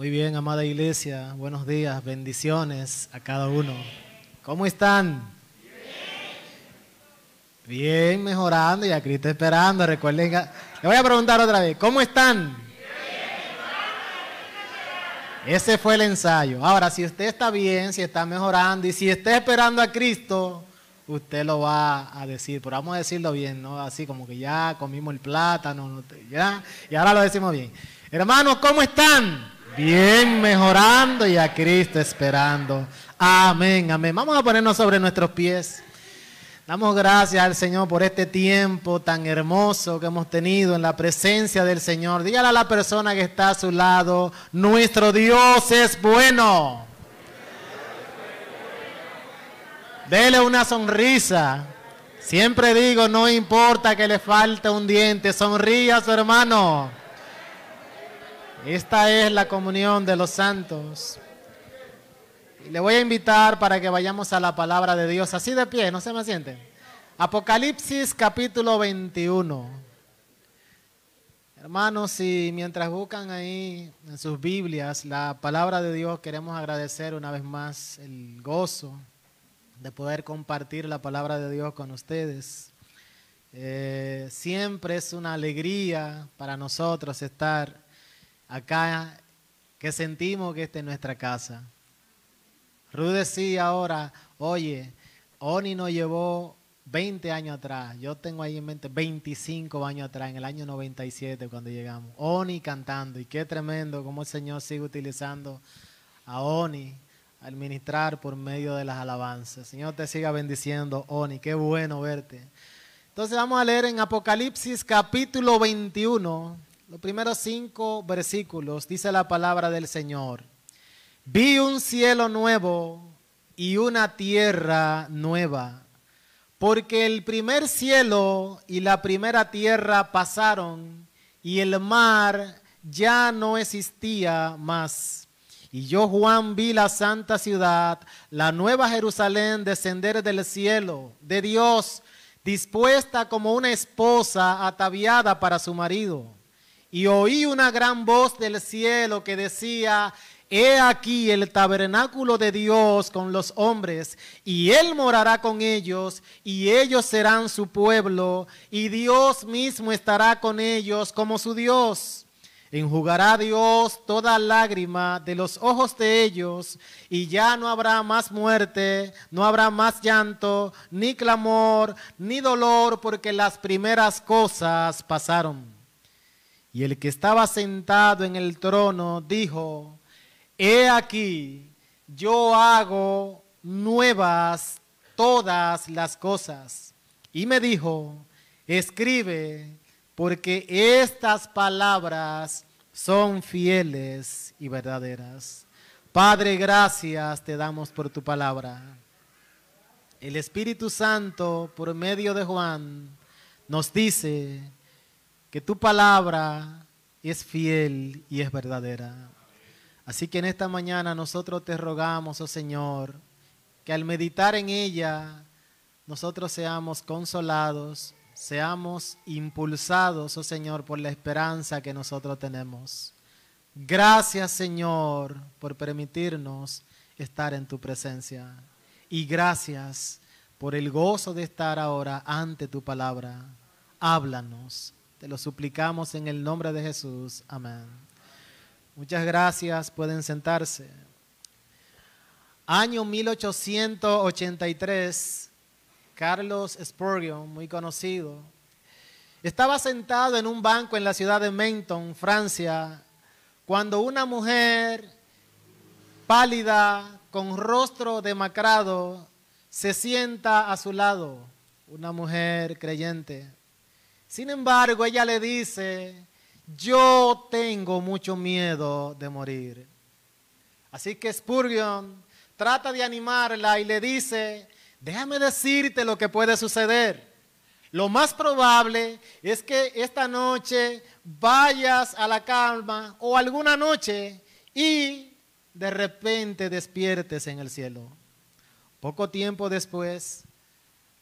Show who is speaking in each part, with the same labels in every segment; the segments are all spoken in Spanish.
Speaker 1: Muy bien, amada iglesia, buenos días, bendiciones a cada uno. ¿Cómo están? Bien, mejorando y a Cristo esperando. Recuerden, le voy a preguntar otra vez, ¿cómo están? Ese fue el ensayo. Ahora, si usted está bien, si está mejorando y si está esperando a Cristo, usted lo va a decir. Pero vamos a decirlo bien, ¿no? Así como que ya comimos el plátano, ya, y ahora lo decimos bien. Hermanos, ¿cómo están? Bien, mejorando y a Cristo esperando. Amén, amén. Vamos a ponernos sobre nuestros pies. Damos gracias al Señor por este tiempo tan hermoso que hemos tenido en la presencia del Señor. Dígale a la persona que está a su lado, nuestro Dios es bueno. Dele una sonrisa. Siempre digo, no importa que le falte un diente, sonríe a su hermano. Esta es la comunión de los santos. Y le voy a invitar para que vayamos a la palabra de Dios. Así de pie, no se me siente? Apocalipsis capítulo 21. Hermanos, y mientras buscan ahí en sus Biblias la palabra de Dios, queremos agradecer una vez más el gozo de poder compartir la palabra de Dios con ustedes. Eh, siempre es una alegría para nosotros estar acá que sentimos que esta es nuestra casa. Ruth decía ahora, oye, Oni nos llevó 20 años atrás, yo tengo ahí en mente 25 años atrás, en el año 97 cuando llegamos, Oni cantando, y qué tremendo como el Señor sigue utilizando a Oni al ministrar por medio de las alabanzas. Señor, te siga bendiciendo, Oni, qué bueno verte. Entonces vamos a leer en Apocalipsis capítulo 21 los primeros cinco versículos, dice la palabra del Señor. Vi un cielo nuevo y una tierra nueva, porque el primer cielo y la primera tierra pasaron y el mar ya no existía más. Y yo, Juan, vi la santa ciudad, la nueva Jerusalén, descender del cielo, de Dios, dispuesta como una esposa ataviada para su marido y oí una gran voz del cielo que decía, He aquí el tabernáculo de Dios con los hombres, y Él morará con ellos, y ellos serán su pueblo, y Dios mismo estará con ellos como su Dios. Enjugará Dios toda lágrima de los ojos de ellos, y ya no habrá más muerte, no habrá más llanto, ni clamor, ni dolor, porque las primeras cosas pasaron. Y el que estaba sentado en el trono dijo, He aquí, yo hago nuevas todas las cosas. Y me dijo, escribe, porque estas palabras son fieles y verdaderas. Padre, gracias te damos por tu palabra. El Espíritu Santo, por medio de Juan, nos dice que tu palabra es fiel y es verdadera. Así que en esta mañana nosotros te rogamos, oh Señor, que al meditar en ella nosotros seamos consolados, seamos impulsados, oh Señor, por la esperanza que nosotros tenemos. Gracias, Señor, por permitirnos estar en tu presencia. Y gracias por el gozo de estar ahora ante tu palabra. Háblanos te lo suplicamos en el nombre de Jesús. Amén. Muchas gracias. Pueden sentarse. Año 1883, Carlos Spurgeon, muy conocido, estaba sentado en un banco en la ciudad de Menton, Francia, cuando una mujer pálida, con rostro demacrado, se sienta a su lado, una mujer creyente. Sin embargo, ella le dice, yo tengo mucho miedo de morir. Así que Spurgeon trata de animarla y le dice, déjame decirte lo que puede suceder. Lo más probable es que esta noche vayas a la calma o alguna noche y de repente despiertes en el cielo. Poco tiempo después,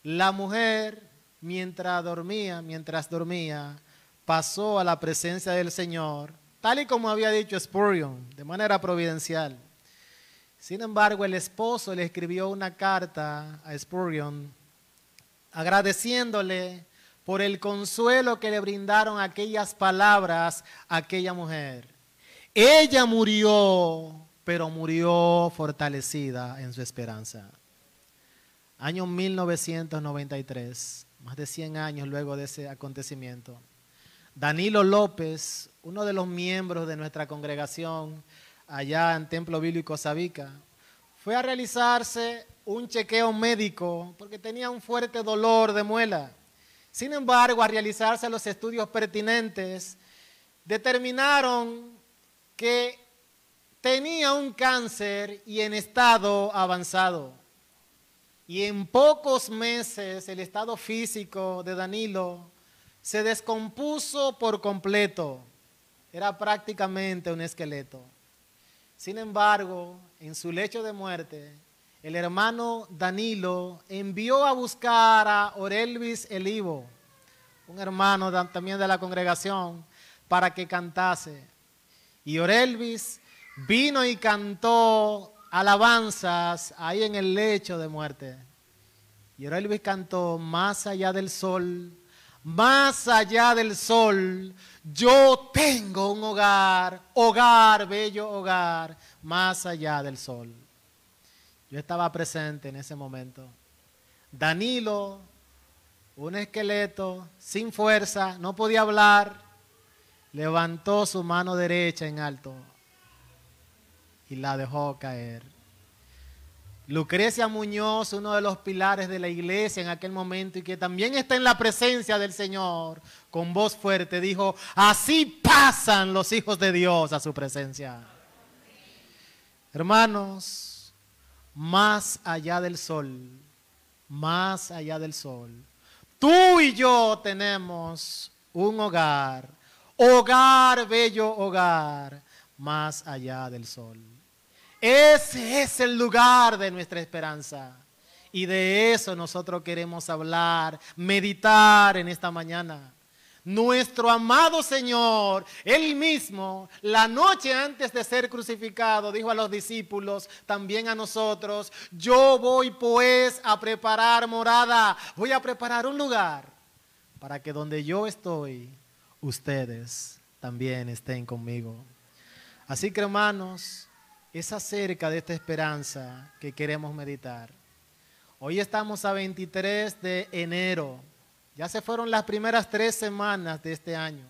Speaker 1: la mujer mientras dormía, mientras dormía, pasó a la presencia del Señor, tal y como había dicho Spurion, de manera providencial. Sin embargo, el esposo le escribió una carta a Spurion, agradeciéndole por el consuelo que le brindaron aquellas palabras a aquella mujer. Ella murió, pero murió fortalecida en su esperanza. Año 1993 más de 100 años luego de ese acontecimiento. Danilo López, uno de los miembros de nuestra congregación allá en Templo Bíblico Sabica, fue a realizarse un chequeo médico porque tenía un fuerte dolor de muela. Sin embargo, al realizarse los estudios pertinentes, determinaron que tenía un cáncer y en estado avanzado. Y en pocos meses el estado físico de Danilo se descompuso por completo. Era prácticamente un esqueleto. Sin embargo, en su lecho de muerte, el hermano Danilo envió a buscar a Orelvis Elivo, un hermano también de la congregación, para que cantase. Y Orelvis vino y cantó alabanzas ahí en el lecho de muerte. Y ahora Luis cantó, más allá del sol, más allá del sol, yo tengo un hogar, hogar, bello hogar, más allá del sol. Yo estaba presente en ese momento. Danilo, un esqueleto, sin fuerza, no podía hablar, levantó su mano derecha en alto y la dejó caer. Lucrecia Muñoz, uno de los pilares de la iglesia en aquel momento y que también está en la presencia del Señor, con voz fuerte dijo, así pasan los hijos de Dios a su presencia. Hermanos, más allá del sol, más allá del sol, tú y yo tenemos un hogar, hogar, bello hogar, más allá del sol. Ese es el lugar de nuestra esperanza. Y de eso nosotros queremos hablar, meditar en esta mañana. Nuestro amado Señor, Él mismo, la noche antes de ser crucificado, dijo a los discípulos, también a nosotros, yo voy pues a preparar morada, voy a preparar un lugar para que donde yo estoy, ustedes también estén conmigo. Así que hermanos, es acerca de esta esperanza que queremos meditar. Hoy estamos a 23 de enero. Ya se fueron las primeras tres semanas de este año.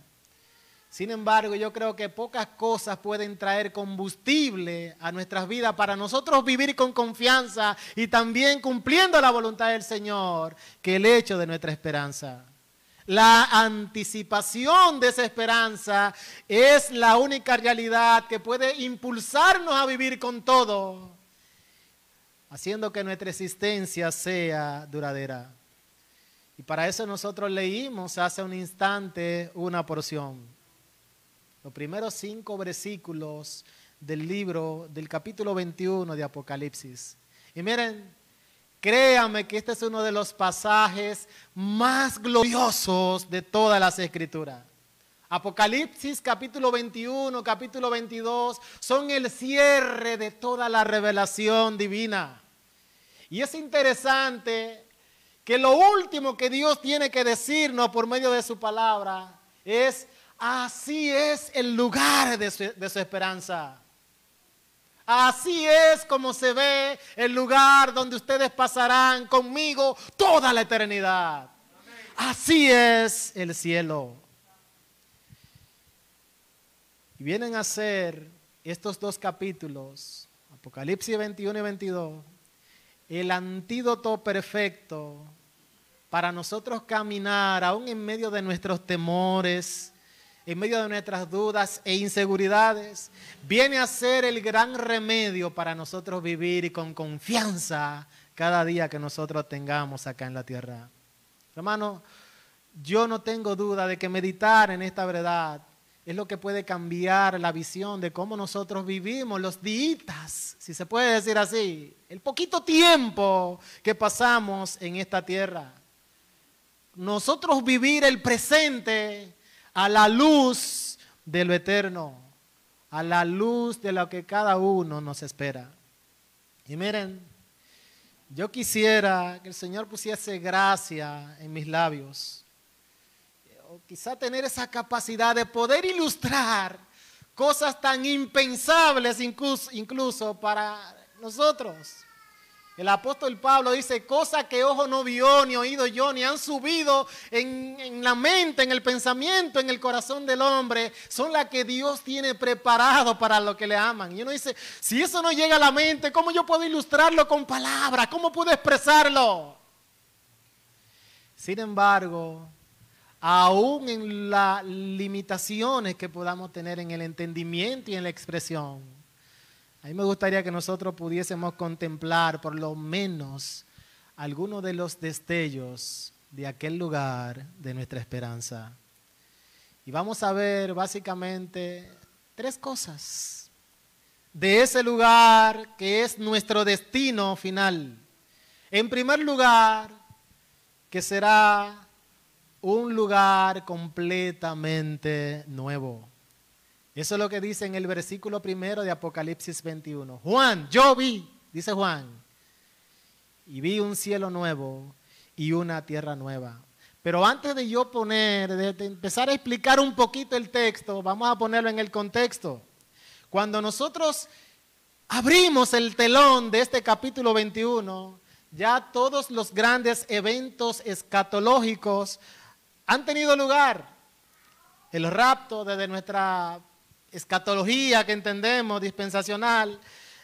Speaker 1: Sin embargo, yo creo que pocas cosas pueden traer combustible a nuestras vidas para nosotros vivir con confianza y también cumpliendo la voluntad del Señor que el hecho de nuestra esperanza. La anticipación de esa esperanza es la única realidad que puede impulsarnos a vivir con todo, haciendo que nuestra existencia sea duradera. Y para eso nosotros leímos hace un instante una porción. Los primeros cinco versículos del libro, del capítulo 21 de Apocalipsis. Y miren, Créame que este es uno de los pasajes más gloriosos de todas las escrituras. Apocalipsis capítulo 21, capítulo 22 son el cierre de toda la revelación divina. Y es interesante que lo último que Dios tiene que decirnos por medio de su palabra es, así es el lugar de su, de su esperanza. Así es como se ve el lugar donde ustedes pasarán conmigo toda la eternidad. Así es el cielo. Y vienen a ser estos dos capítulos, Apocalipsis 21 y 22, el antídoto perfecto para nosotros caminar aún en medio de nuestros temores, en medio de nuestras dudas e inseguridades, viene a ser el gran remedio para nosotros vivir y con confianza cada día que nosotros tengamos acá en la tierra. Hermano, yo no tengo duda de que meditar en esta verdad es lo que puede cambiar la visión de cómo nosotros vivimos los días, si se puede decir así, el poquito tiempo que pasamos en esta tierra. Nosotros vivir el presente a la luz de lo eterno, a la luz de lo que cada uno nos espera. Y miren, yo quisiera que el Señor pusiese gracia en mis labios, o quizá tener esa capacidad de poder ilustrar cosas tan impensables incluso, incluso para nosotros. El apóstol Pablo dice, cosas que ojo no vio, ni oído yo, ni han subido en, la mente, en el pensamiento, en el corazón del hombre, son las que Dios tiene preparado para los que le aman. Y uno dice, si eso no llega a la mente, ¿cómo yo puedo ilustrarlo con palabras? ¿Cómo puedo expresarlo? Sin embargo, aún en las limitaciones que podamos tener en el entendimiento y en la expresión, a mí me gustaría que nosotros pudiésemos contemplar por lo menos algunos de los destellos de aquel lugar de nuestra esperanza. Y vamos a ver básicamente tres cosas de ese lugar que es nuestro destino final. En primer lugar, que será un lugar completamente nuevo. Eso es lo que dice en el versículo primero de Apocalipsis 21. Juan, yo vi, dice Juan, y vi un cielo nuevo y una tierra nueva. Pero antes de yo poner, de empezar a explicar un poquito el texto, vamos a ponerlo en el contexto. Cuando nosotros abrimos el telón de este capítulo 21, ya todos los grandes eventos escatológicos han tenido lugar. El rapto desde nuestra escatología que entendemos, dispensacional,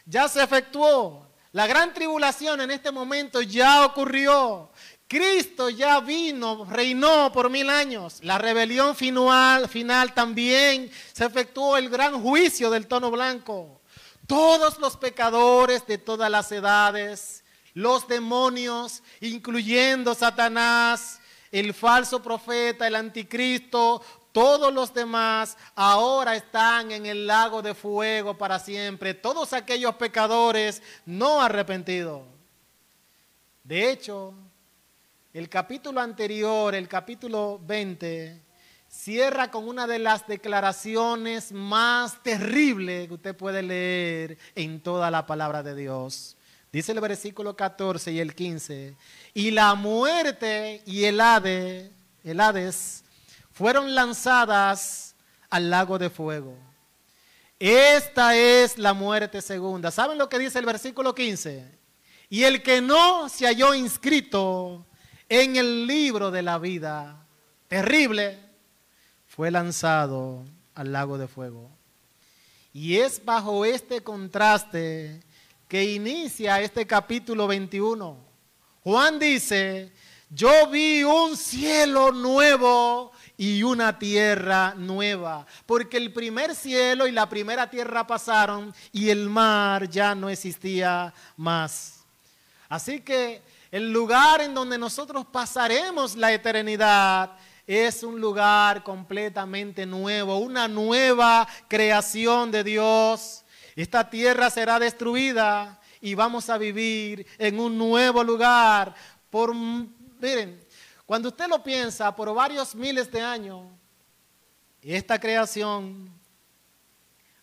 Speaker 1: ya se efectuó. La gran tribulación en este momento ya ocurrió. Cristo ya vino, reinó por mil años. La rebelión final, final también se efectuó el gran juicio del tono blanco. Todos los pecadores de todas las edades, los demonios, incluyendo Satanás, el falso profeta, el anticristo, todos los demás ahora están en el lago de fuego para siempre. Todos aquellos pecadores no arrepentidos. De hecho, el capítulo anterior, el capítulo 20, cierra con una de las declaraciones más terribles que usted puede leer en toda la palabra de Dios. Dice el versículo 14 y el 15, y la muerte y el, Hades, el Hades fueron lanzadas al lago de fuego. Esta es la muerte segunda. ¿Saben lo que dice el versículo 15? Y el que no se halló inscrito en el libro de la vida, terrible, fue lanzado al lago de fuego. Y es bajo este contraste que inicia este capítulo 21. Juan dice, yo vi un cielo nuevo y una tierra nueva, porque el primer cielo y la primera tierra pasaron y el mar ya no existía más. Así que el lugar en donde nosotros pasaremos la eternidad es un lugar completamente nuevo, una nueva creación de Dios. Esta tierra será destruida y vamos a vivir en un nuevo lugar por miren, cuando usted lo piensa por varios miles de años, esta creación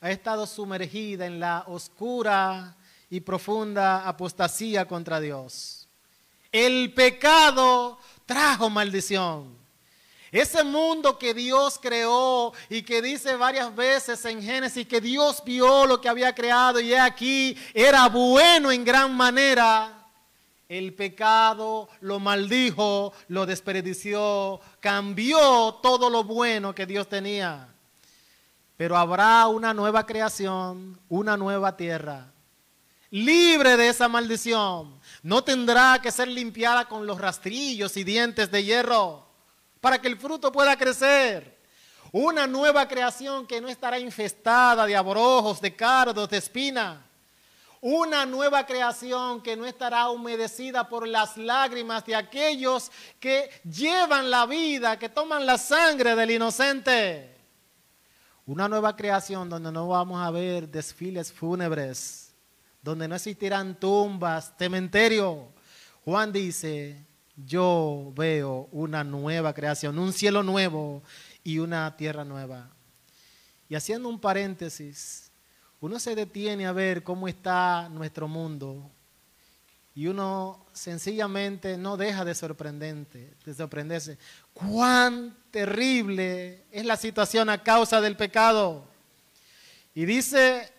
Speaker 1: ha estado sumergida en la oscura y profunda apostasía contra Dios. El pecado trajo maldición. Ese mundo que Dios creó y que dice varias veces en Génesis que Dios vio lo que había creado y aquí era bueno en gran manera el pecado lo maldijo, lo desperdició, cambió todo lo bueno que Dios tenía. Pero habrá una nueva creación, una nueva tierra, libre de esa maldición. No tendrá que ser limpiada con los rastrillos y dientes de hierro para que el fruto pueda crecer. Una nueva creación que no estará infestada de abrojos, de cardos, de espinas una nueva creación que no estará humedecida por las lágrimas de aquellos que llevan la vida, que toman la sangre del inocente. Una nueva creación donde no vamos a ver desfiles fúnebres, donde no existirán tumbas, cementerio. Juan dice, yo veo una nueva creación, un cielo nuevo y una tierra nueva. Y haciendo un paréntesis, uno se detiene a ver cómo está nuestro mundo y uno sencillamente no deja de, sorprendente, de sorprenderse. Cuán terrible es la situación a causa del pecado. Y dice,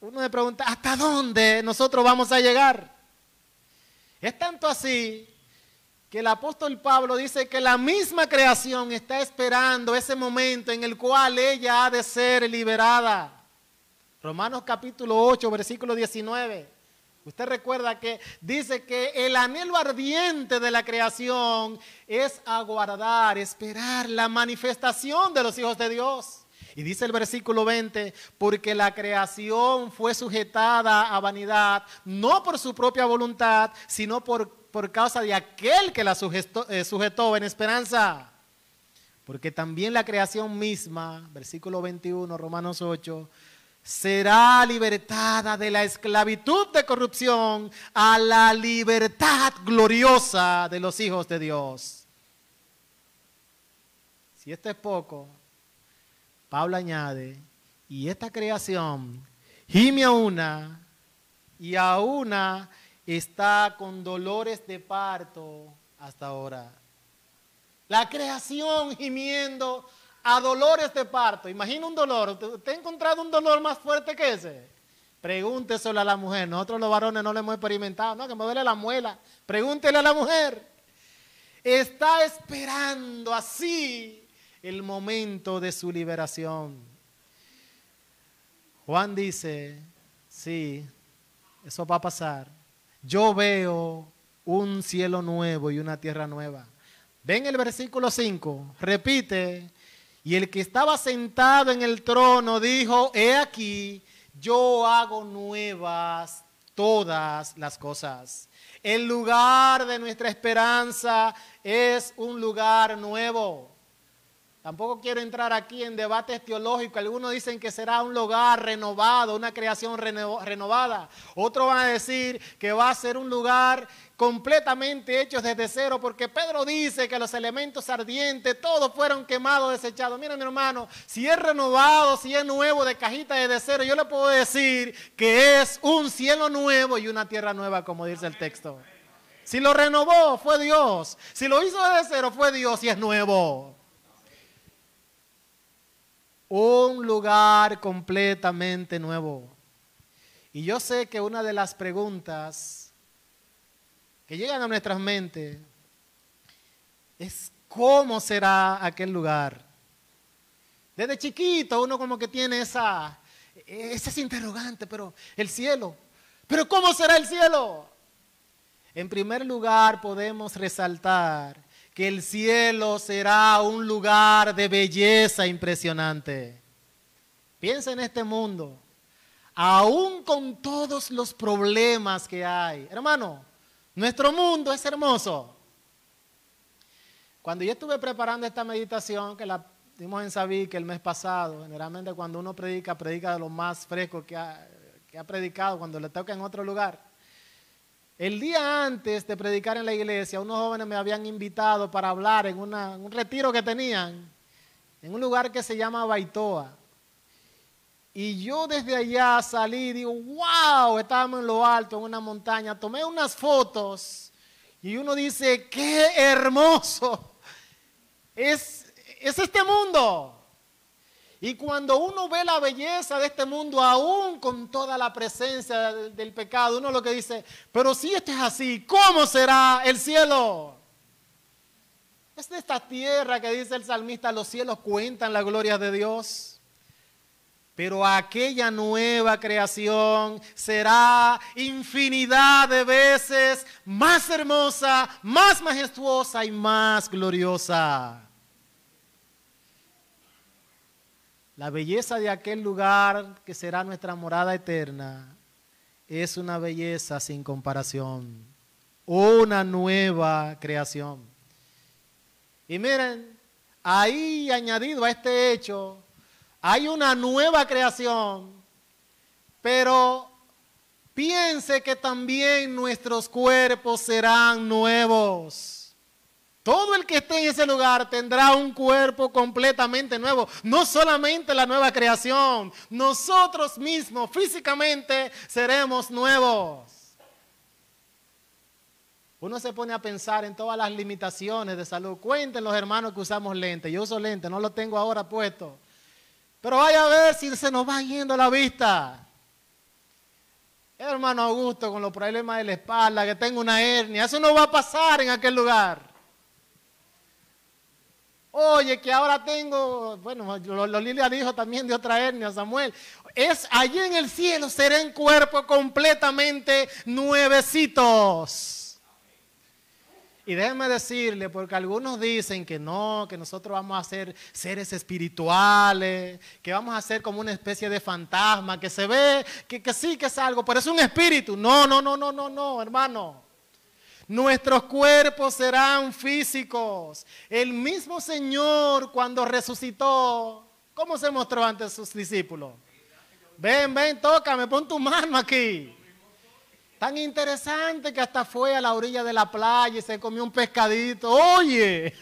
Speaker 1: uno se pregunta, ¿hasta dónde nosotros vamos a llegar? Es tanto así que el apóstol Pablo dice que la misma creación está esperando ese momento en el cual ella ha de ser liberada. Romanos capítulo 8, versículo 19. Usted recuerda que dice que el anhelo ardiente de la creación es aguardar, esperar la manifestación de los hijos de Dios. Y dice el versículo 20, porque la creación fue sujetada a vanidad, no por su propia voluntad, sino por, por causa de aquel que la sujetó, eh, sujetó en esperanza. Porque también la creación misma, versículo 21, Romanos 8, será libertada de la esclavitud de corrupción a la libertad gloriosa de los hijos de Dios. Si esto es poco, Pablo añade, y esta creación gime a una y a una está con dolores de parto hasta ahora. La creación gimiendo a dolores de parto. Imagina un dolor. ¿Usted ha encontrado un dolor más fuerte que ese? Pregúnteselo a la mujer. Nosotros los varones no lo hemos experimentado. No, que me duele la muela. Pregúntele a la mujer. Está esperando así el momento de su liberación. Juan dice, sí, eso va a pasar. Yo veo un cielo nuevo y una tierra nueva. Ven el versículo 5, repite, y el que estaba sentado en el trono dijo, he aquí, yo hago nuevas todas las cosas. El lugar de nuestra esperanza es un lugar nuevo. Tampoco quiero entrar aquí en debates teológicos. Algunos dicen que será un lugar renovado, una creación renovada. Otros van a decir que va a ser un lugar completamente hecho desde cero, porque Pedro dice que los elementos ardientes, todos fueron quemados, desechados. Mira, mi hermano, si es renovado, si es nuevo de cajita desde cero, yo le puedo decir que es un cielo nuevo y una tierra nueva, como dice el texto. Si lo renovó, fue Dios. Si lo hizo desde cero, fue Dios y es nuevo un lugar completamente nuevo. Y yo sé que una de las preguntas que llegan a nuestras mentes es cómo será aquel lugar. Desde chiquito uno como que tiene esa, es interrogante, pero el cielo, pero ¿cómo será el cielo? En primer lugar podemos resaltar que el cielo será un lugar de belleza impresionante. Piensa en este mundo, aún con todos los problemas que hay. Hermano, nuestro mundo es hermoso. Cuando yo estuve preparando esta meditación, que la dimos en que el mes pasado, generalmente cuando uno predica, predica de lo más fresco que ha predicado cuando le toca en otro lugar. El día antes de predicar en la iglesia, unos jóvenes me habían invitado para hablar en un retiro que tenían en un lugar que se llama Baitoa. Y yo desde allá salí, y digo, wow, estábamos en lo alto, en una montaña, tomé unas fotos y uno dice, qué hermoso es este mundo. Y cuando uno ve la belleza de este mundo, aún con toda la presencia del pecado, uno lo que dice, pero si esto es así, ¿cómo será el cielo? Es de esta tierra que dice el salmista, los cielos cuentan la gloria de Dios. Pero aquella nueva creación será infinidad de veces más hermosa, más majestuosa y más gloriosa. La belleza de aquel lugar que será nuestra morada eterna es una belleza sin comparación, una nueva creación. Y miren, ahí añadido a este hecho, hay una nueva creación, pero piense que también nuestros cuerpos serán nuevos. Todo el que esté en ese lugar tendrá un cuerpo completamente nuevo. No solamente la nueva creación, nosotros mismos físicamente seremos nuevos. Uno se pone a pensar en todas las limitaciones de salud. Cuenten los hermanos que usamos lentes. Yo uso lentes, no lo tengo ahora puesto. Pero vaya a ver si se nos va yendo la vista. Hermano Augusto, con los problemas de la espalda, que tengo una hernia, eso no va a pasar en aquel lugar. Oye, que ahora tengo, bueno, lo, Lilia dijo también de otra hernia. Samuel. Es allí en el cielo en cuerpo completamente nuevecitos. Y déjeme decirle, porque algunos dicen que no, que nosotros vamos a ser seres espirituales, que vamos a ser como una especie de fantasma, que se ve, que, que sí, que es algo, pero es un espíritu. No, no, no, no, no, no, hermano. Nuestros cuerpos serán físicos. El mismo Señor cuando resucitó, ¿cómo se mostró ante sus discípulos? Ven, ven, tócame, pon tu mano aquí. Tan interesante que hasta fue a la orilla de la playa y se comió un pescadito. Oye,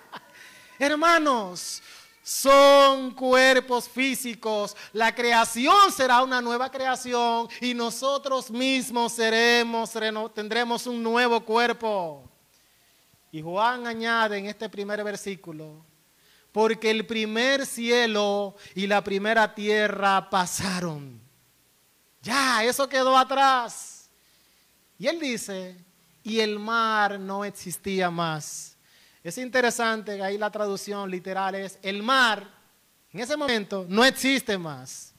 Speaker 1: hermanos, son cuerpos físicos. La creación será una nueva creación y nosotros mismos seremos, tendremos un nuevo cuerpo. Y Juan añade en este primer versículo, porque el primer cielo y la primera tierra pasaron. Ya, eso quedó atrás. Y él dice, y el mar no existía más es interesante que ahí la traducción literal es, el mar en ese momento no existe más.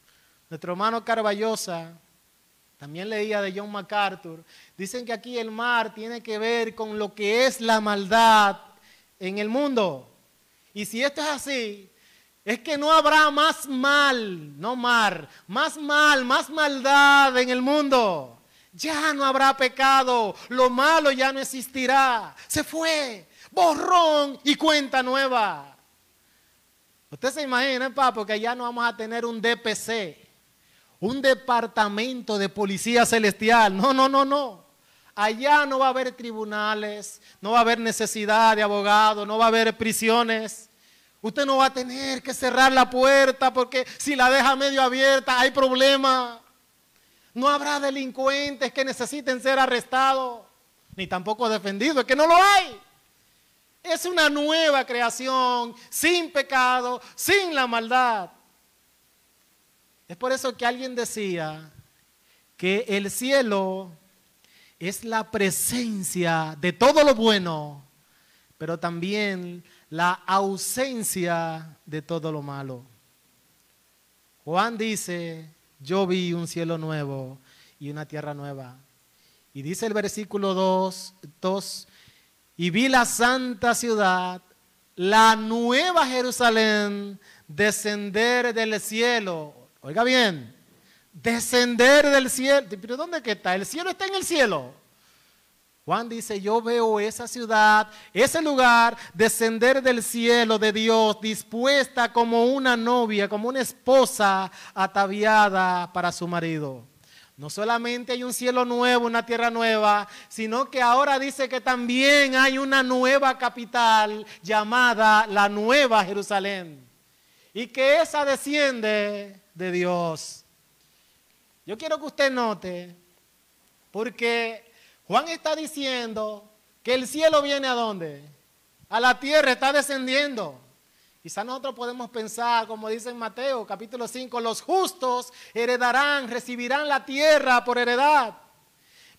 Speaker 1: Nuestro hermano Carballosa también leía de John MacArthur. Dicen que aquí el mar tiene que ver con lo que es la maldad en el mundo. Y si esto es así, es que no habrá más mal, no mar, más mal, más maldad en el mundo. Ya no habrá pecado, lo malo ya no existirá. Se fue, borrón y cuenta nueva. Usted se imagina, papá, que allá no vamos a tener un DPC, un departamento de policía celestial. No, no, no, no. Allá no va a haber tribunales, no va a haber necesidad de abogado, no va a haber prisiones. Usted no va a tener que cerrar la puerta porque si la deja medio abierta hay problema. No habrá delincuentes que necesiten ser arrestados, ni tampoco defendidos, es que no lo hay es una nueva creación, sin pecado, sin la maldad. Es por eso que alguien decía que el cielo es la presencia de todo lo bueno, pero también la ausencia de todo lo malo. Juan dice, yo vi un cielo nuevo y una tierra nueva. Y dice el versículo 2, 2 y vi la santa ciudad, la nueva Jerusalén, descender del cielo. Oiga bien, descender del cielo. ¿Pero dónde que está? El cielo está en el cielo. Juan dice, yo veo esa ciudad, ese lugar, descender del cielo de Dios, dispuesta como una novia, como una esposa ataviada para su marido. No solamente hay un cielo nuevo, una tierra nueva, sino que ahora dice que también hay una nueva capital llamada la Nueva Jerusalén. Y que esa desciende de Dios. Yo quiero que usted note, porque Juan está diciendo que el cielo viene a dónde? A la tierra está descendiendo. Quizá nosotros podemos pensar, como dice en Mateo capítulo 5, los justos heredarán, recibirán la tierra por heredad.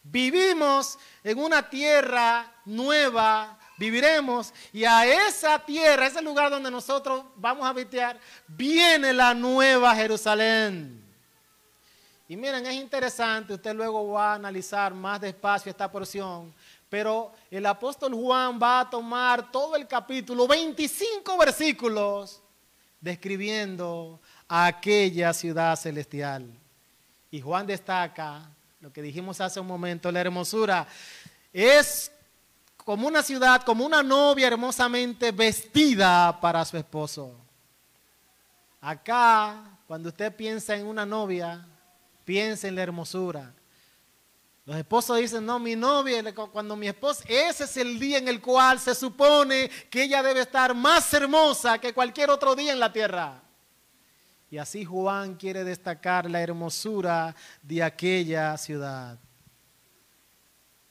Speaker 1: Vivimos en una tierra nueva, viviremos y a esa tierra, ese lugar donde nosotros vamos a habitar, viene la nueva Jerusalén. Y miren, es interesante, usted luego va a analizar más despacio esta porción, pero el apóstol Juan va a tomar todo el capítulo, 25 versículos, describiendo aquella ciudad celestial. Y Juan destaca lo que dijimos hace un momento, la hermosura. Es como una ciudad, como una novia hermosamente vestida para su esposo. Acá, cuando usted piensa en una novia, piensa en la hermosura. Los esposos dicen, no, mi novia, cuando mi esposa, ese es el día en el cual se supone que ella debe estar más hermosa que cualquier otro día en la tierra. Y así Juan quiere destacar la hermosura de aquella ciudad.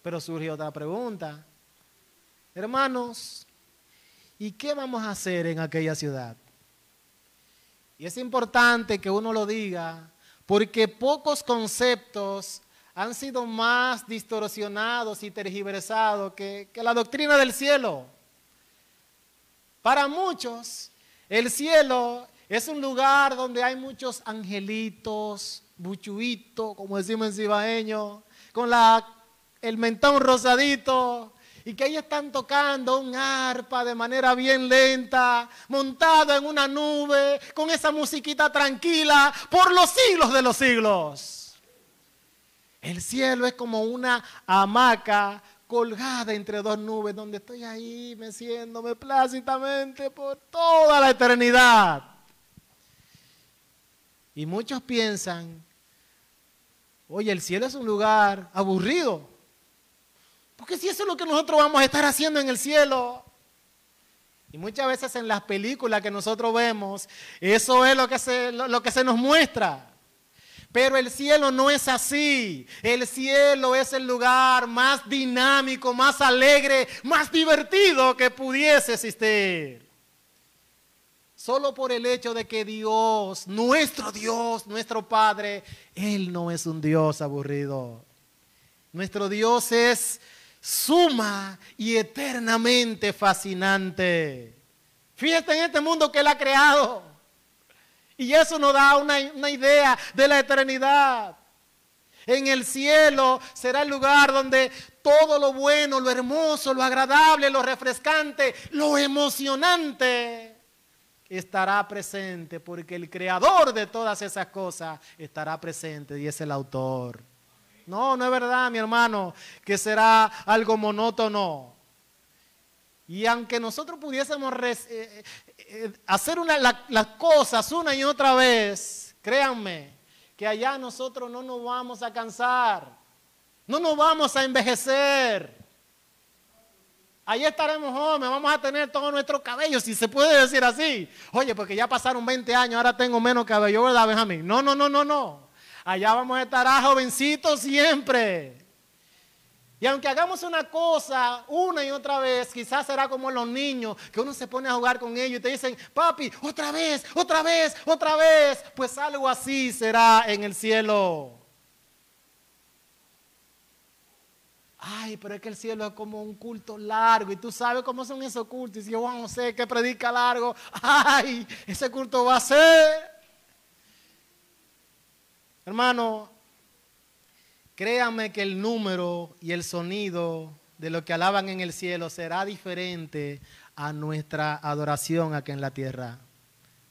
Speaker 1: Pero surge otra pregunta. Hermanos, ¿y qué vamos a hacer en aquella ciudad? Y es importante que uno lo diga, porque pocos conceptos han sido más distorsionados y tergiversados que, la doctrina del cielo. Para muchos, el cielo es un lugar donde hay muchos angelitos, buchuitos, como decimos en cibaeño, con la, el mentón rosadito, y que ellos están tocando un arpa de manera bien lenta, montado en una nube, con esa musiquita tranquila, por los siglos de los siglos. El cielo es como una hamaca colgada entre dos nubes donde estoy ahí meciéndome plácidamente por toda la eternidad. Y muchos piensan, oye, el cielo es un lugar aburrido. Porque si eso es lo que nosotros vamos a estar haciendo en el cielo, y muchas veces en las películas que nosotros vemos, eso es lo que se, lo que se nos muestra. Pero el cielo no es así. El cielo es el lugar más dinámico, más alegre, más divertido que pudiese existir. Solo por el hecho de que Dios, nuestro Dios, nuestro Padre, Él no es un Dios aburrido. Nuestro Dios es suma y eternamente fascinante. Fíjate en este mundo que Él ha creado. Y eso nos da una, idea de la eternidad. En el cielo será el lugar donde todo lo bueno, lo hermoso, lo agradable, lo refrescante, lo emocionante estará presente porque el creador de todas esas cosas estará presente y es el autor. No, no es verdad, mi hermano, que será algo monótono. Y aunque nosotros pudiésemos eh, eh, hacer una, las cosas una y otra vez, créanme, que allá nosotros no nos vamos a cansar, no nos vamos a envejecer. Allá estaremos jóvenes, vamos a tener todo nuestro cabello, si se puede decir así. Oye, porque ya pasaron 20 años, ahora tengo menos cabello, ¿verdad, Benjamín? No, no, no, no, no. Allá vamos a estar ah, jovencitos siempre. Y aunque hagamos una cosa una y otra vez, quizás será como los niños, que uno se pone a jugar con ellos y te dicen, papi, otra vez, otra vez, otra vez. Pues algo así será en el cielo. Ay, pero es que el cielo es como un culto largo y tú sabes cómo son esos cultos. Y si yo no sé que predica largo, ay, ese culto va a ser. Hermano, Créame que el número y el sonido de lo que alaban en el cielo será diferente a nuestra adoración aquí en la tierra.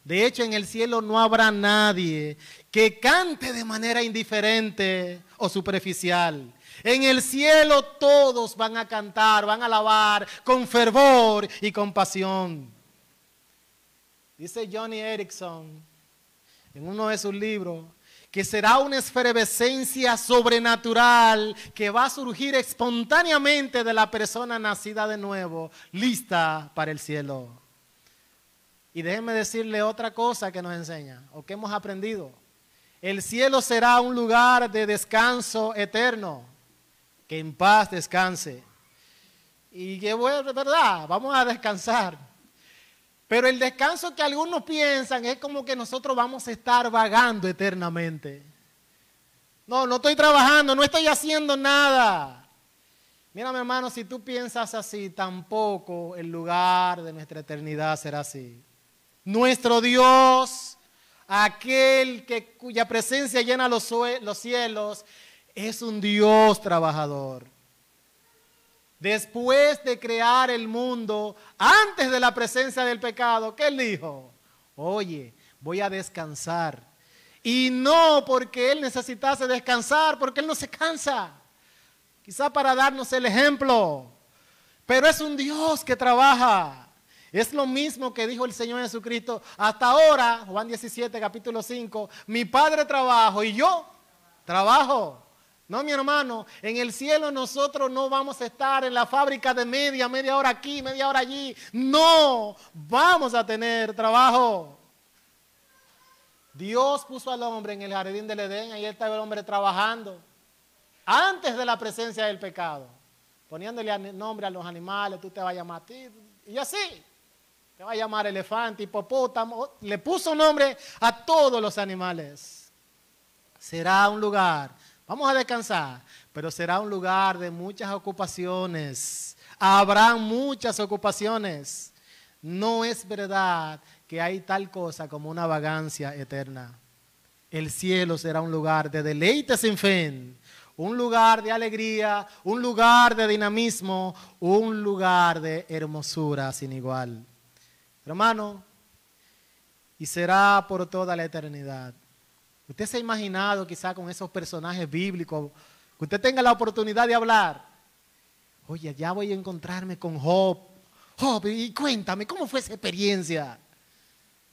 Speaker 1: De hecho, en el cielo no habrá nadie que cante de manera indiferente o superficial. En el cielo todos van a cantar, van a alabar con fervor y con pasión. Dice Johnny Erickson en uno de sus libros que será una esfervescencia sobrenatural que va a surgir espontáneamente de la persona nacida de nuevo, lista para el cielo. Y déjenme decirle otra cosa que nos enseña o que hemos aprendido. El cielo será un lugar de descanso eterno. Que en paz descanse. Y que bueno, verdad, vamos a descansar. Pero el descanso que algunos piensan es como que nosotros vamos a estar vagando eternamente. No, no estoy trabajando, no estoy haciendo nada. Mira, hermano, si tú piensas así, tampoco el lugar de nuestra eternidad será así. Nuestro Dios, aquel que, cuya presencia llena los cielos, es un Dios trabajador después de crear el mundo, antes de la presencia del pecado, ¿qué él dijo? Oye, voy a descansar. Y no porque él necesitase descansar, porque él no se cansa. Quizá para darnos el ejemplo. Pero es un Dios que trabaja. Es lo mismo que dijo el Señor Jesucristo. Hasta ahora, Juan 17, capítulo 5, mi Padre trabajo y yo trabajo. No, mi hermano, en el cielo nosotros no vamos a estar en la fábrica de media, media hora aquí, media hora allí. No, vamos a tener trabajo. Dios puso al hombre en el jardín del Edén, ahí estaba el hombre trabajando, antes de la presencia del pecado, poniéndole nombre a los animales, tú te vas a llamar a ti, y así. Te va a llamar elefante, hipopótamo. Le puso nombre a todos los animales. Será un lugar Vamos a descansar, pero será un lugar de muchas ocupaciones. Habrá muchas ocupaciones. No es verdad que hay tal cosa como una vagancia eterna. El cielo será un lugar de deleite sin fin, un lugar de alegría, un lugar de dinamismo, un lugar de hermosura sin igual. Hermano, y será por toda la eternidad. Usted se ha imaginado quizá con esos personajes bíblicos, que usted tenga la oportunidad de hablar. Oye, ya voy a encontrarme con Job. Job, y cuéntame, ¿cómo fue esa experiencia?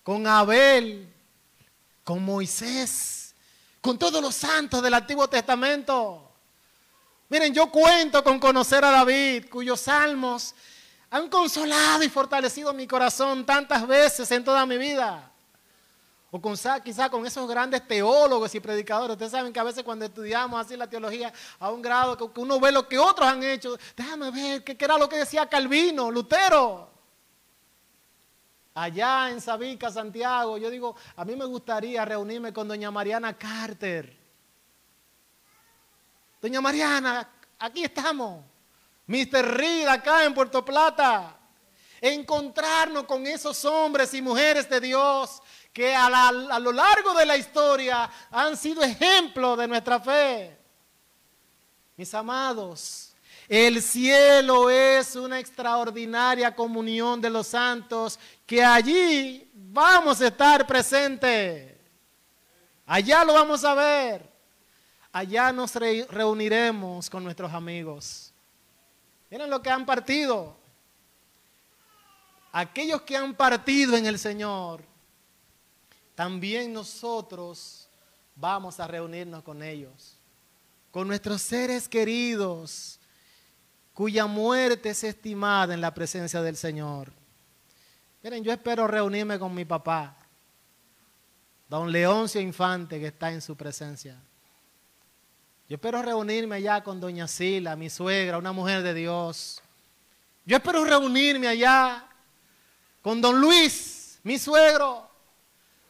Speaker 1: Con Abel, con Moisés, con todos los santos del Antiguo Testamento. Miren, yo cuento con conocer a David, cuyos salmos han consolado y fortalecido mi corazón tantas veces en toda mi vida. O quizás quizá con esos grandes teólogos y predicadores. Ustedes saben que a veces cuando estudiamos así la teología a un grado que uno ve lo que otros han hecho. Déjame ver, ¿qué era lo que decía Calvino, Lutero? Allá en Sabica, Santiago, yo digo, a mí me gustaría reunirme con doña Mariana Carter. Doña Mariana, aquí estamos. Mr. Reed acá en Puerto Plata encontrarnos con esos hombres y mujeres de Dios que a, lo largo de la historia han sido ejemplo de nuestra fe. Mis amados, el cielo es una extraordinaria comunión de los santos que allí vamos a estar presentes. Allá lo vamos a ver. Allá nos reuniremos con nuestros amigos. Miren lo que han partido. Aquellos que han partido en el Señor también nosotros vamos a reunirnos con ellos, con nuestros seres queridos, cuya muerte es estimada en la presencia del Señor. Miren, yo espero reunirme con mi papá, don Leoncio Infante, que está en su presencia. Yo espero reunirme allá con doña Sila, mi suegra, una mujer de Dios. Yo espero reunirme allá con don Luis, mi suegro,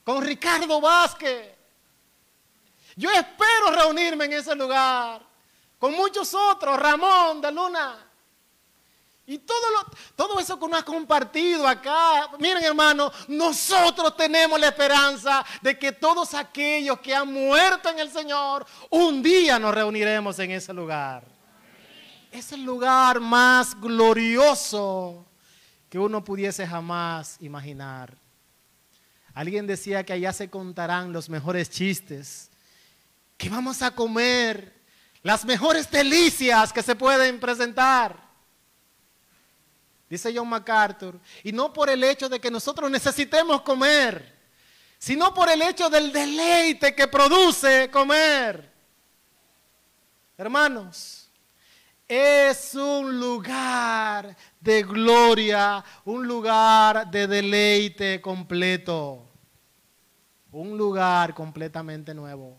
Speaker 1: con Ricardo Vázquez. Yo espero reunirme en ese lugar con muchos otros, Ramón de Luna. Y todo, todo eso que uno ha compartido acá, miren hermano, nosotros tenemos la esperanza de que todos aquellos que han muerto en el Señor, un día nos reuniremos en ese lugar. Es el lugar más glorioso que uno pudiese jamás imaginar. Alguien decía que allá se contarán los mejores chistes. que vamos a comer? Las mejores delicias que se pueden presentar. Dice John MacArthur. Y no por el hecho de que nosotros necesitemos comer, sino por el hecho del deleite que produce comer. Hermanos, es un lugar de gloria, un lugar de deleite completo, un lugar completamente nuevo.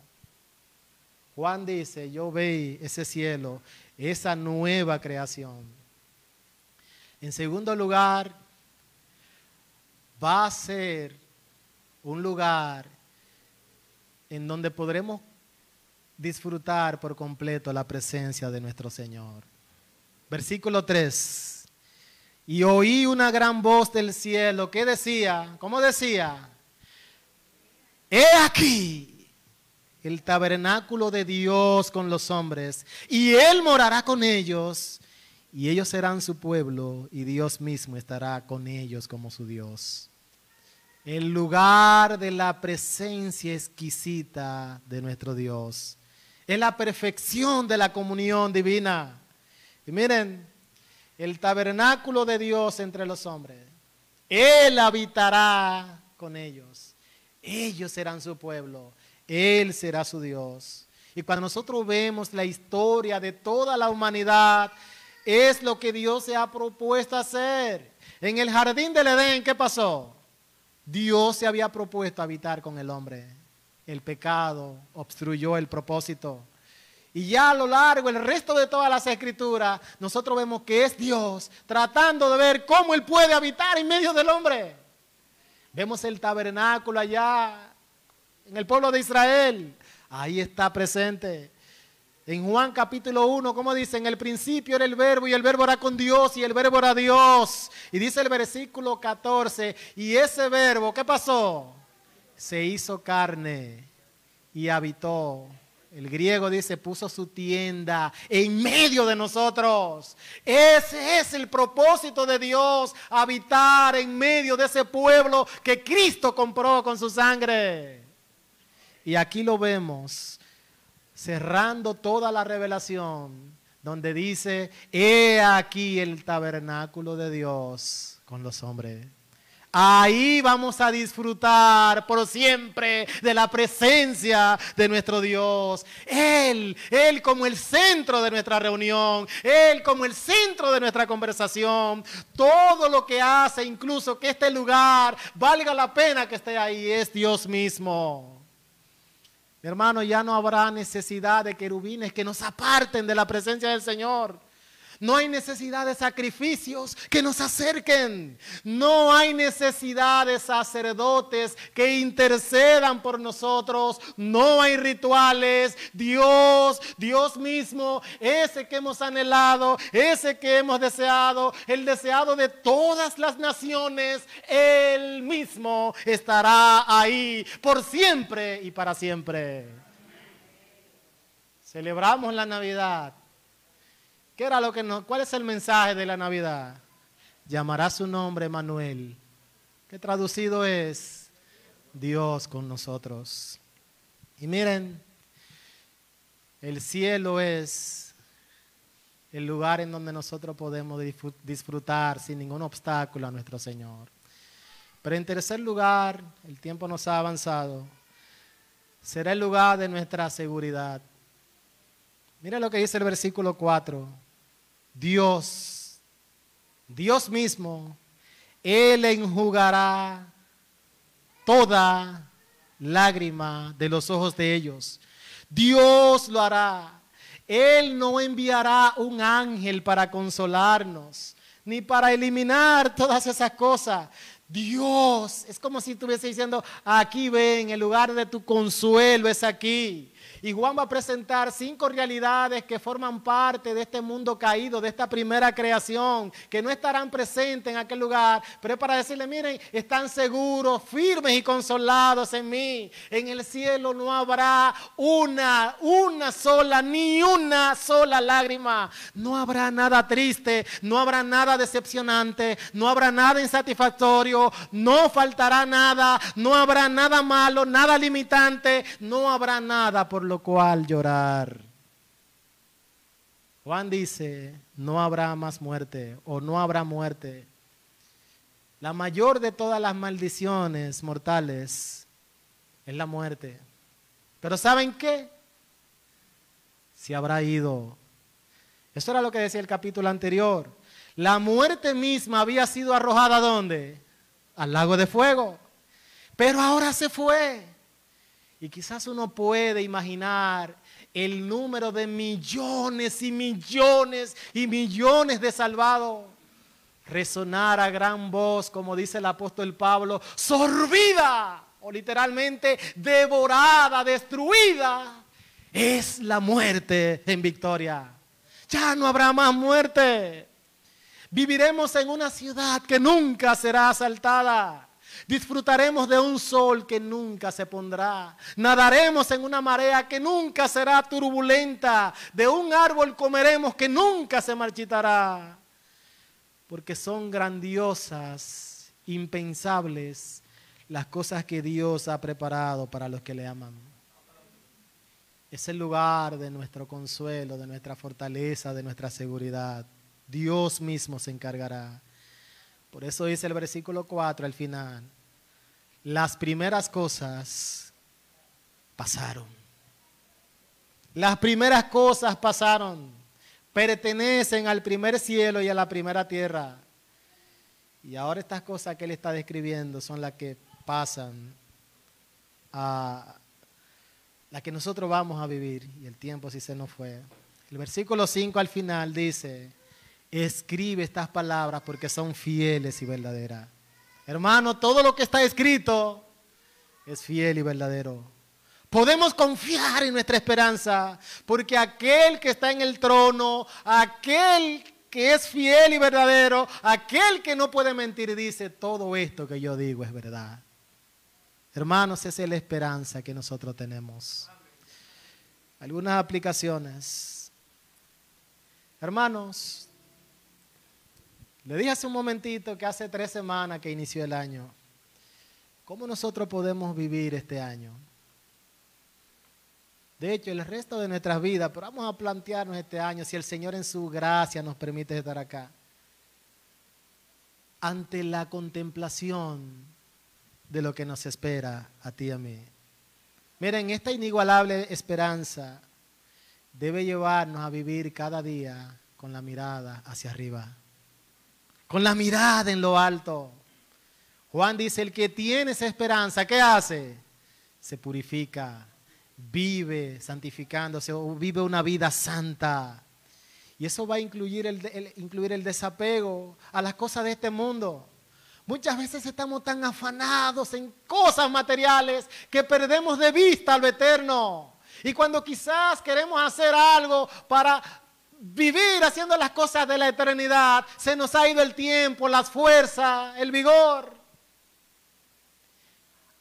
Speaker 1: Juan dice, yo veí ese cielo, esa nueva creación. En segundo lugar, va a ser un lugar en donde podremos disfrutar por completo la presencia de nuestro Señor. Versículo 3. Y oí una gran voz del cielo que decía, ¿cómo decía? He aquí el tabernáculo de Dios con los hombres, y Él morará con ellos, y ellos serán su pueblo, y Dios mismo estará con ellos como su Dios. El lugar de la presencia exquisita de nuestro Dios. Es la perfección de la comunión divina. Y miren, el tabernáculo de Dios entre los hombres. Él habitará con ellos. Ellos serán su pueblo. Él será su Dios. Y cuando nosotros vemos la historia de toda la humanidad, es lo que Dios se ha propuesto hacer. En el jardín del Edén, ¿qué pasó? Dios se había propuesto habitar con el hombre el pecado obstruyó el propósito. Y ya a lo largo, el resto de todas las escrituras, nosotros vemos que es Dios tratando de ver cómo Él puede habitar en medio del hombre. Vemos el tabernáculo allá en el pueblo de Israel. Ahí está presente. En Juan capítulo 1, como dice, en el principio era el verbo y el verbo era con Dios y el verbo era Dios. Y dice el versículo 14, y ese verbo, ¿qué pasó? se hizo carne y habitó. El griego dice, puso su tienda en medio de nosotros. Ese es el propósito de Dios, habitar en medio de ese pueblo que Cristo compró con su sangre. Y aquí lo vemos, cerrando toda la revelación, donde dice, he aquí el tabernáculo de Dios con los hombres. Ahí vamos a disfrutar por siempre de la presencia de nuestro Dios. Él, Él como el centro de nuestra reunión, Él como el centro de nuestra conversación. Todo lo que hace, incluso que este lugar valga la pena que esté ahí, es Dios mismo. Mi hermano, ya no habrá necesidad de querubines que nos aparten de la presencia del Señor. No hay necesidad de sacrificios que nos acerquen. No hay necesidad de sacerdotes que intercedan por nosotros. No hay rituales. Dios, Dios mismo, ese que hemos anhelado, ese que hemos deseado, el deseado de todas las naciones, Él mismo estará ahí por siempre y para siempre. Celebramos la Navidad era lo que ¿Cuál es el mensaje de la Navidad? Llamará su nombre Manuel, que traducido es Dios con nosotros. Y miren, el cielo es el lugar en donde nosotros podemos disfrutar sin ningún obstáculo a nuestro Señor. Pero en tercer lugar, el tiempo nos ha avanzado, será el lugar de nuestra seguridad. Miren lo que dice el versículo 4. Dios, Dios mismo, Él enjugará toda lágrima de los ojos de ellos. Dios lo hará. Él no enviará un ángel para consolarnos, ni para eliminar todas esas cosas. Dios, es como si estuviese diciendo, aquí ven, el lugar de tu consuelo es aquí. Y Juan va a presentar cinco realidades que forman parte de este mundo caído, de esta primera creación, que no estarán presentes en aquel lugar, pero es para decirle, miren, están seguros, firmes y consolados en mí. En el cielo no habrá una, una sola, ni una sola lágrima. No habrá nada triste, no habrá nada decepcionante, no habrá nada insatisfactorio, no faltará nada, no habrá nada malo, nada limitante, no habrá nada por lo cual llorar. Juan dice, no habrá más muerte o no habrá muerte. La mayor de todas las maldiciones mortales es la muerte. Pero ¿saben qué? Se habrá ido. Eso era lo que decía el capítulo anterior. La muerte misma había sido arrojada ¿dónde? Al lago de fuego. Pero ahora se fue. Y quizás uno puede imaginar el número de millones y millones y millones de salvados resonar a gran voz, como dice el apóstol Pablo, sorbida o literalmente devorada, destruida, es la muerte en victoria. Ya no habrá más muerte. Viviremos en una ciudad que nunca será asaltada. Disfrutaremos de un sol que nunca se pondrá. Nadaremos en una marea que nunca será turbulenta. De un árbol comeremos que nunca se marchitará. Porque son grandiosas, impensables las cosas que Dios ha preparado para los que le aman. Es el lugar de nuestro consuelo, de nuestra fortaleza, de nuestra seguridad. Dios mismo se encargará. Por eso dice el versículo 4 al final, las primeras cosas pasaron. Las primeras cosas pasaron. Pertenecen al primer cielo y a la primera tierra. Y ahora estas cosas que él está describiendo son las que pasan a la que nosotros vamos a vivir. Y el tiempo si se nos fue. El versículo 5 al final dice, escribe estas palabras porque son fieles y verdaderas. Hermano, todo lo que está escrito es fiel y verdadero. Podemos confiar en nuestra esperanza porque aquel que está en el trono, aquel que es fiel y verdadero, aquel que no puede mentir, dice, todo esto que yo digo es verdad. Hermanos, esa es la esperanza que nosotros tenemos. Algunas aplicaciones. Hermanos, le dije hace un momentito que hace tres semanas que inició el año. ¿Cómo nosotros podemos vivir este año? De hecho, el resto de nuestras vidas, pero vamos a plantearnos este año, si el Señor en su gracia nos permite estar acá, ante la contemplación de lo que nos espera a ti y a mí. Miren, esta inigualable esperanza debe llevarnos a vivir cada día con la mirada hacia arriba con la mirada en lo alto. Juan dice, el que tiene esa esperanza, ¿qué hace? Se purifica, vive santificándose, o vive una vida santa. Y eso va a incluir el, incluir el desapego a las cosas de este mundo. Muchas veces estamos tan afanados en cosas materiales que perdemos de vista lo eterno. Y cuando quizás queremos hacer algo para vivir haciendo las cosas de la eternidad, se nos ha ido el tiempo, las fuerzas, el vigor.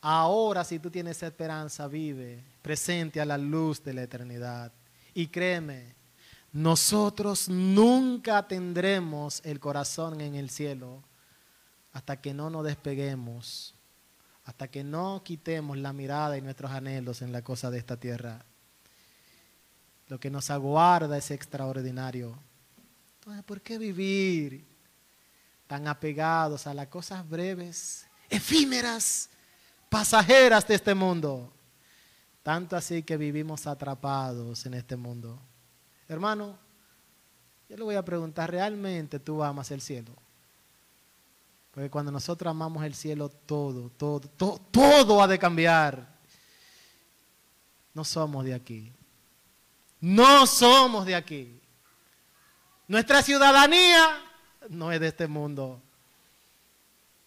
Speaker 1: Ahora si tú tienes esperanza, vive presente a la luz de la eternidad. Y créeme, nosotros nunca tendremos el corazón en el cielo hasta que no nos despeguemos, hasta que no quitemos la mirada y nuestros anhelos en la cosa de esta tierra. Lo que nos aguarda es extraordinario. Entonces, ¿por qué vivir tan apegados a las cosas breves, efímeras, pasajeras de este mundo? Tanto así que vivimos atrapados en este mundo. Hermano, yo le voy a preguntar, ¿realmente tú amas el cielo? Porque cuando nosotros amamos el cielo, todo, todo, todo, todo ha de cambiar. No somos de aquí. No somos de aquí. Nuestra ciudadanía no es de este mundo.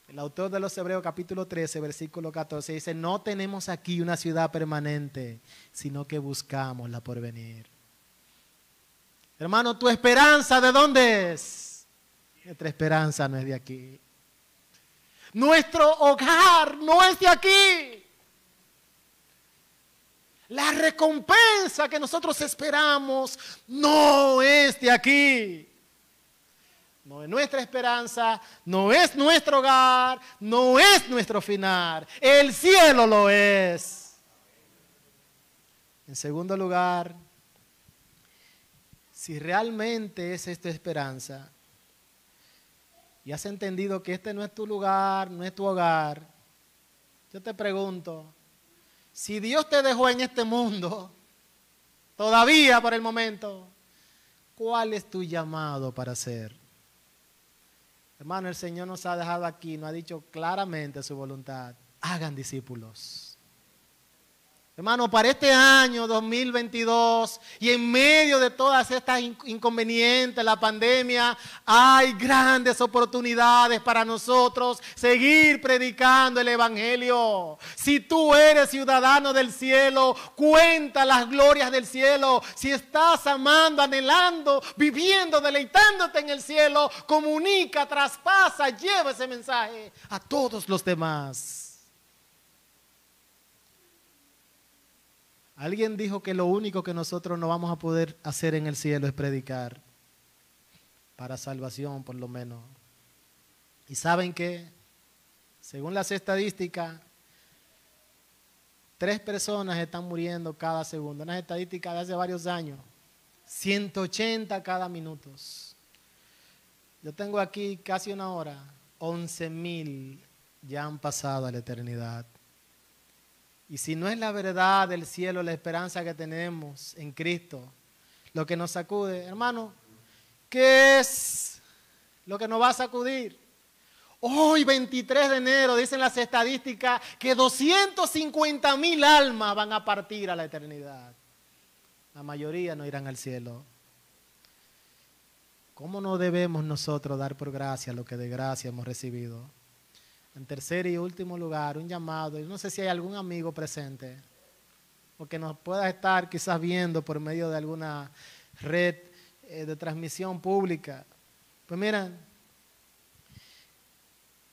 Speaker 1: El autor de los Hebreos capítulo 13, versículo 14 dice, no tenemos aquí una ciudad permanente, sino que buscamos la porvenir. Hermano, tu esperanza de dónde es? Nuestra esperanza no es de aquí. Nuestro hogar no es de aquí. La recompensa que nosotros esperamos no es de aquí. No es nuestra esperanza, no es nuestro hogar, no es nuestro final. El cielo lo es. En segundo lugar, si realmente es esta esperanza y has entendido que este no es tu lugar, no es tu hogar, yo te pregunto, si Dios te dejó en este mundo, todavía por el momento, ¿cuál es tu llamado para ser? Hermano, el Señor nos ha dejado aquí, nos ha dicho claramente su voluntad. Hagan discípulos. Hermano, para este año 2022 y en medio de todas estas inconvenientes, la pandemia, hay grandes oportunidades para nosotros seguir predicando el Evangelio. Si tú eres ciudadano del cielo, cuenta las glorias del cielo. Si estás amando, anhelando, viviendo, deleitándote en el cielo, comunica, traspasa, lleva ese mensaje a todos los demás. Alguien dijo que lo único que nosotros no vamos a poder hacer en el cielo es predicar para salvación, por lo menos. Y saben que, según las estadísticas, tres personas están muriendo cada segundo. Una estadística de hace varios años. 180 cada minuto. Yo tengo aquí casi una hora. 11 mil ya han pasado a la eternidad. Y si no es la verdad del cielo, la esperanza que tenemos en Cristo, lo que nos sacude, hermano, ¿qué es lo que nos va a sacudir? Hoy, 23 de enero, dicen las estadísticas que 250 mil almas van a partir a la eternidad. La mayoría no irán al cielo. ¿Cómo no debemos nosotros dar por gracia lo que de gracia hemos recibido? En tercer y último lugar, un llamado. no sé si hay algún amigo presente o que nos pueda estar quizás viendo por medio de alguna red eh, de transmisión pública. Pues mira,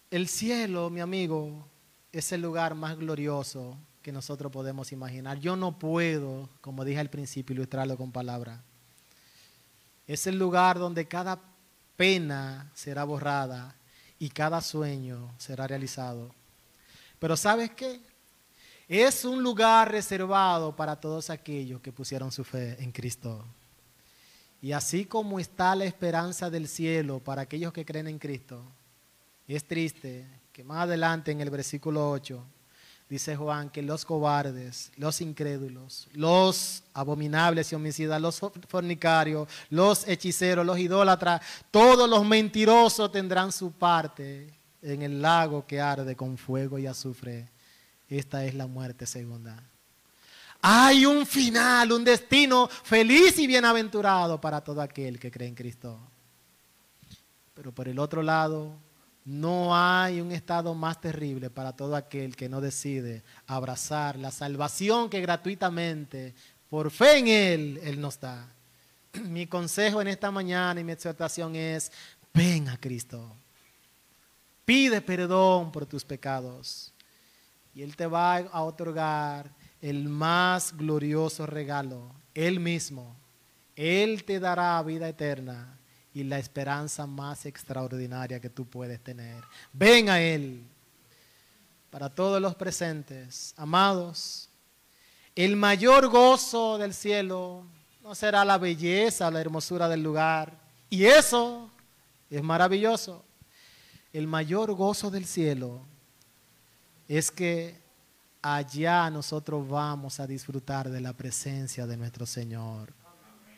Speaker 1: el cielo, mi amigo, es el lugar más glorioso que nosotros podemos imaginar. Yo no puedo, como dije al principio, ilustrarlo con palabras. Es el lugar donde cada pena será borrada y cada sueño será realizado. Pero ¿sabes qué? Es un lugar reservado para todos aquellos que pusieron su fe en Cristo. Y así como está la esperanza del cielo para aquellos que creen en Cristo, es triste que más adelante en el versículo 8 dice Juan, que los cobardes, los incrédulos, los abominables y homicidas, los fornicarios, los hechiceros, los idólatras, todos los mentirosos tendrán su parte en el lago que arde con fuego y azufre. Esta es la muerte segunda. Hay un final, un destino feliz y bienaventurado para todo aquel que cree en Cristo. Pero por el otro lado, no hay un estado más terrible para todo aquel que no decide abrazar la salvación que gratuitamente, por fe en Él, Él nos da. Mi consejo en esta mañana y mi exhortación es, ven a Cristo. Pide perdón por tus pecados. Y Él te va a otorgar el más glorioso regalo, Él mismo. Él te dará vida eterna y la esperanza más extraordinaria que tú puedes tener. Ven a Él. Para todos los presentes, amados, el mayor gozo del cielo no será la belleza, la hermosura del lugar. Y eso es maravilloso. El mayor gozo del cielo es que allá nosotros vamos a disfrutar de la presencia de nuestro Señor.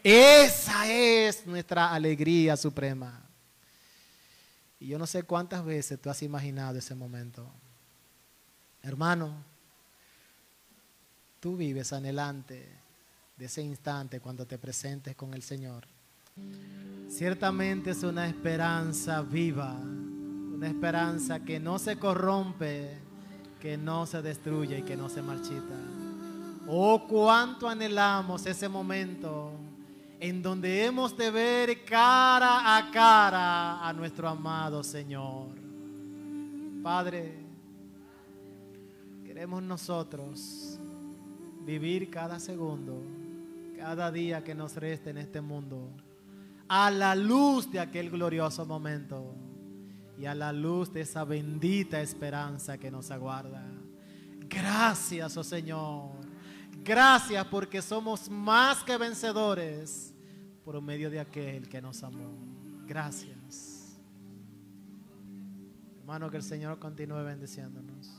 Speaker 1: Esa es nuestra alegría suprema. Y yo no sé cuántas veces tú has imaginado ese momento. Hermano, tú vives anhelante de ese instante cuando te presentes con el Señor. Ciertamente es una esperanza viva, una esperanza que no se corrompe, que no se destruye y que no se marchita. Oh, cuánto anhelamos ese momento en donde hemos de ver cara a cara a nuestro amado Señor. Padre, queremos nosotros vivir cada segundo, cada día que nos reste en este mundo, a la luz de aquel glorioso momento y a la luz de esa bendita esperanza que nos aguarda. Gracias, oh Señor. Gracias porque somos más que vencedores por medio de aquel que nos amó. Gracias. Hermano, que el Señor continúe bendiciéndonos.